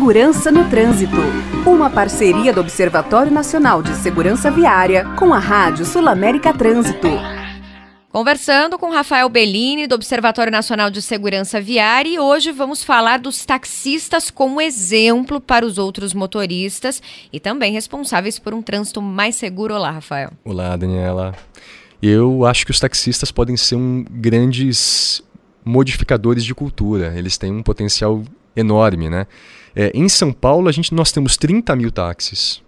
Segurança no Trânsito. Uma parceria do Observatório Nacional de Segurança Viária com a Rádio Sul América Trânsito. Conversando com Rafael Bellini, do Observatório Nacional de Segurança Viária, e hoje vamos falar dos taxistas como exemplo para os outros motoristas e também responsáveis por um trânsito mais seguro. Olá, Rafael. Olá, Daniela. Eu acho que os taxistas podem ser um grandes modificadores de cultura. Eles têm um potencial enorme. Né? É, em São Paulo, a gente, nós temos 30 mil táxis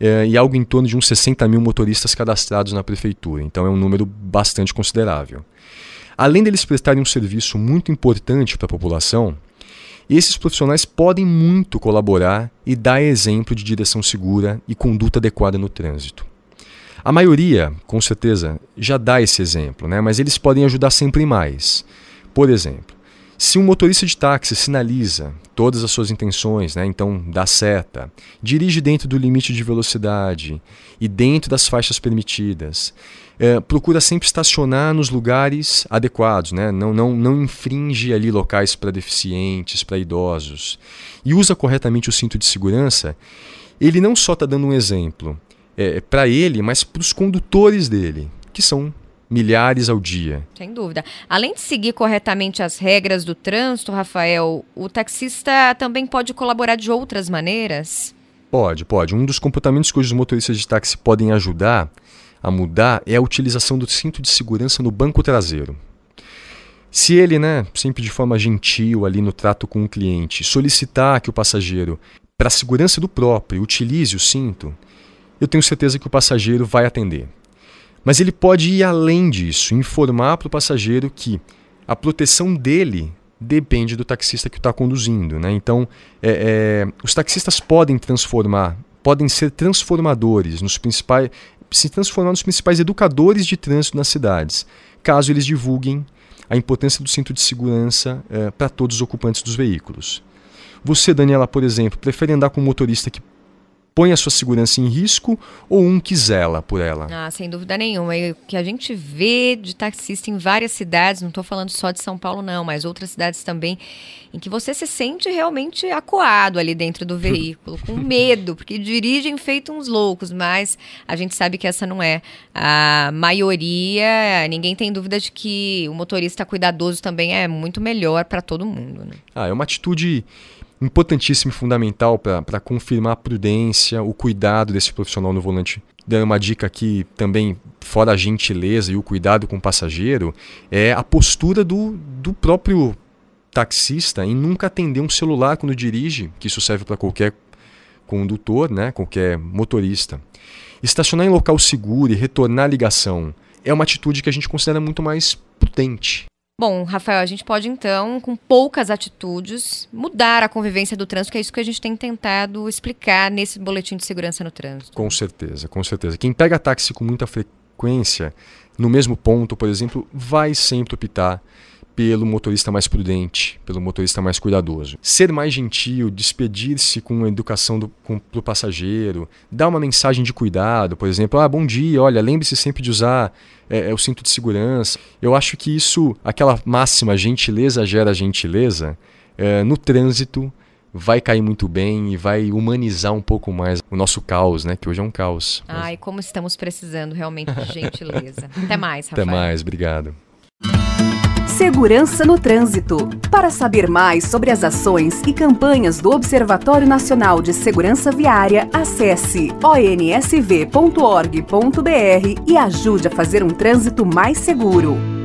é, e algo em torno de uns 60 mil motoristas cadastrados na prefeitura. Então é um número bastante considerável. Além deles prestarem um serviço muito importante para a população, esses profissionais podem muito colaborar e dar exemplo de direção segura e conduta adequada no trânsito. A maioria, com certeza, já dá esse exemplo, né? mas eles podem ajudar sempre mais. Por exemplo, se um motorista de táxi sinaliza todas as suas intenções, né, então dá seta, dirige dentro do limite de velocidade e dentro das faixas permitidas, é, procura sempre estacionar nos lugares adequados, né, não, não, não infringe ali locais para deficientes, para idosos, e usa corretamente o cinto de segurança, ele não só está dando um exemplo é, para ele, mas para os condutores dele, que são milhares ao dia. Sem dúvida. Além de seguir corretamente as regras do trânsito, Rafael, o taxista também pode colaborar de outras maneiras? Pode, pode. Um dos comportamentos que os motoristas de táxi podem ajudar a mudar é a utilização do cinto de segurança no banco traseiro. Se ele, né, sempre de forma gentil ali no trato com o cliente, solicitar que o passageiro, para a segurança do próprio, utilize o cinto, eu tenho certeza que o passageiro vai atender. Mas ele pode ir além disso, informar para o passageiro que a proteção dele depende do taxista que está conduzindo. Né? Então, é, é, os taxistas podem transformar, podem ser transformadores nos principais, se transformar nos principais educadores de trânsito nas cidades, caso eles divulguem a importância do cinto de segurança é, para todos os ocupantes dos veículos. Você, Daniela, por exemplo, prefere andar com um motorista que põe a sua segurança em risco ou um que zela por ela? Ah, sem dúvida nenhuma. E o que a gente vê de taxista em várias cidades, não estou falando só de São Paulo, não, mas outras cidades também, em que você se sente realmente acuado ali dentro do veículo, com medo, porque dirigem feito uns loucos, mas a gente sabe que essa não é a maioria. Ninguém tem dúvida de que o motorista cuidadoso também é muito melhor para todo mundo. Né? Ah, é uma atitude importantíssimo e fundamental para confirmar a prudência, o cuidado desse profissional no volante. Dando uma dica aqui também, fora a gentileza e o cuidado com o passageiro, é a postura do, do próprio taxista em nunca atender um celular quando dirige, que isso serve para qualquer condutor, né, qualquer motorista. Estacionar em local seguro e retornar a ligação é uma atitude que a gente considera muito mais prudente. Bom, Rafael, a gente pode então, com poucas atitudes, mudar a convivência do trânsito, que é isso que a gente tem tentado explicar nesse boletim de segurança no trânsito. Com certeza, com certeza. Quem pega táxi com muita frequência, no mesmo ponto, por exemplo, vai sempre optar pelo motorista mais prudente, pelo motorista mais cuidadoso. Ser mais gentil, despedir-se com a educação do com, passageiro, dar uma mensagem de cuidado, por exemplo, ah, bom dia, olha, lembre-se sempre de usar é, é, o cinto de segurança. Eu acho que isso, aquela máxima gentileza gera gentileza, é, no trânsito vai cair muito bem e vai humanizar um pouco mais o nosso caos, né? Que hoje é um caos. Mas... Ai, como estamos precisando realmente de gentileza. Até mais, Rafael. Até mais, obrigado. Segurança no Trânsito. Para saber mais sobre as ações e campanhas do Observatório Nacional de Segurança Viária, acesse onsv.org.br e ajude a fazer um trânsito mais seguro.